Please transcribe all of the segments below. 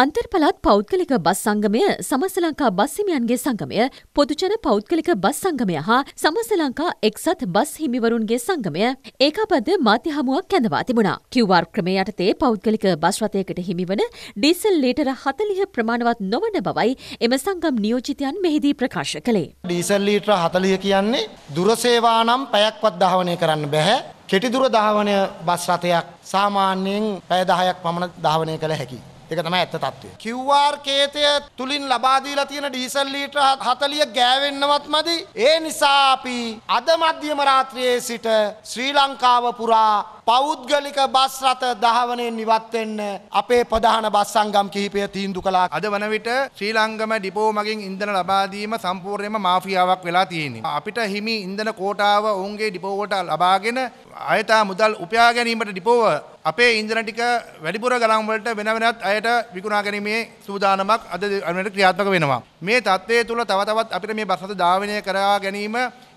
අන්තර්පලාත් පෞද්ගලික බස් සංගමය සමස්ත ලංකා බස් හිමියන්ගේ සංගමය පොදුජන පෞද්ගලික බස් සංගමය හා සමස්ත ලංකා එක්සත් බස් හිමිවරුන්ගේ සංගමය ඒකාබද්ධ මාධ්‍ය හමුවක් කැඳවා තිබුණා. QR ක්‍රමය යටතේ පෞද්ගලික බස් රථයකට හිමිවන ඩීසල් ලීටර 40 ප්‍රමාණවත් නොවන බවයි එම සංගම් නියෝජිතයන් මෙහිදී ප්‍රකාශ කළේ. ඩීසල් ලීටර 40 කියන්නේ දුර සේවා නම් පැයක්වත් දහවණය කරන්න බෑ. කෙටි දුර දහවණය බස් රථයක් සාමාන්‍යයෙන් පැය 10ක් පමණ දහවණය කළ හැකියි. එක තමයි ඇත්ත තත්ත්වය. QR කේතය තුලින් ලබා දීලා තියෙන ඩීසල් ලීටර 40 ගෑවෙන්නවත් මදි. ඒ නිසා අපි අද මධ්‍යම රාත්‍රියේ සිට ශ්‍රී ලංකාව පුරා පෞද්ගලික බස් රථ දහවනෙන් ඉවත් වෙන්න අපේ ප්‍රධාන බස් සංගම් කිහිපය තීන්දු කළා. අද වන විට ශ්‍රී ලංගම ඩිපෝ මගින් ඉන්ධන ලබා දීම සම්පූර්ණයෙන්ම මාෆියාවක් වෙලා තියෙනවා. අපිට හිමි ඉන්ධන කෝටාව ඔවුන්ගේ ඩිපෝ වලට ලබාගෙන අයතා මුදල් උපයා ගැනීමට ඩිපෝව අපේ ඉන්දන ටික වැඩිපුර ගණන්වලට වෙන වෙනත් අයට විකුණා ගැනීමේ සූදානමක් අද අනුවට ක්‍රියාත්මක වෙනවා. මේ තත්ත්වය තුළ තව තවත් අපිට මේ බසත ධාවනය කරවා ගැනීම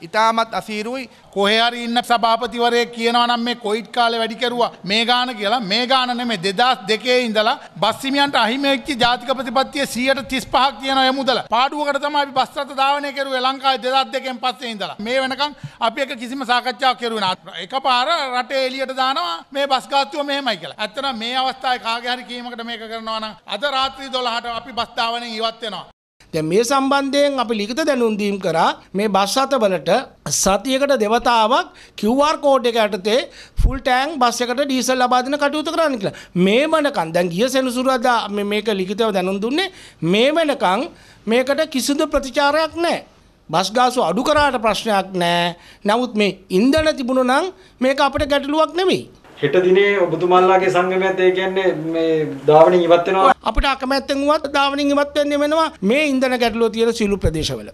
ඉතාමත් අසීරුයි කොහරි ඉන්න සභාපතිවරය කියනවා නම් මේ කොයිට් කාලේ වැඩි කෙරුවා මේ ගාන කියලා මේ ගාන නෙමේ 2002 ඉඳලා බස්හිමියන්ට අහිමි වෙච්ච ජාතික ප්‍රතිපත්තිය 135ක් කියන යමුදල පාඩුවකට තමයි අපි බස් රථ ධාවනය කරුවේ ලංකාවේ 2002න් පස්සේ ඉඳලා මේ වෙනකන් අපි එක කිසිම සාකච්ඡාවක් කරුවේ නැහැ එකපාර රටේ එළියට දානවා මේ බස් ගාස්තුව මෙහෙමයි කියලා ඇත්තට මේ අවස්ථාවේ කාගේ හරි කීමකට මේක කරනවා නම් අද රාත්‍රී 12ට අපි බස් ධාවනයෙන් ඉවත් වෙනවා දැන් මේ සම්බන්ධයෙන් අපි ලිඛිත දැනුම් දීම් කරා මේ බස් අතවලට සතියකට දෙවතාවක් QR කෝඩ් එක යටතේ ෆුල් ටෑන්ක් බස් එකට ඩීසල් ලබා දෙන කටයුතු කරන්න කියලා. මේ වෙනකන් දැන් ගිය සෙනසුරාදා මේ මේක ලිඛිතව දැනුම් දුන්නේ මේ වෙනකන් මේකට කිසිදු ප්‍රතිචාරයක් නැහැ. බස් ගාසු අඩු කරාට ප්‍රශ්නයක් නැහැ. නමුත් මේ ඉන්ධන තිබුණා නම් මේක අපිට ගැටලුවක් නෙමෙයි. හෙට දිනේ ඔබතුමාලාගේ සංගමයත් ඒ කියන්නේ මේ ධාවනින් ඉවත් වෙනවා අපිට අකමැත්තෙන් වුවත් ධාවනින් ඉවත් වෙන්නේ වෙනවා මේ ඉන්ධන ගැටලුව තියෙන සිළු ප්‍රදේශවල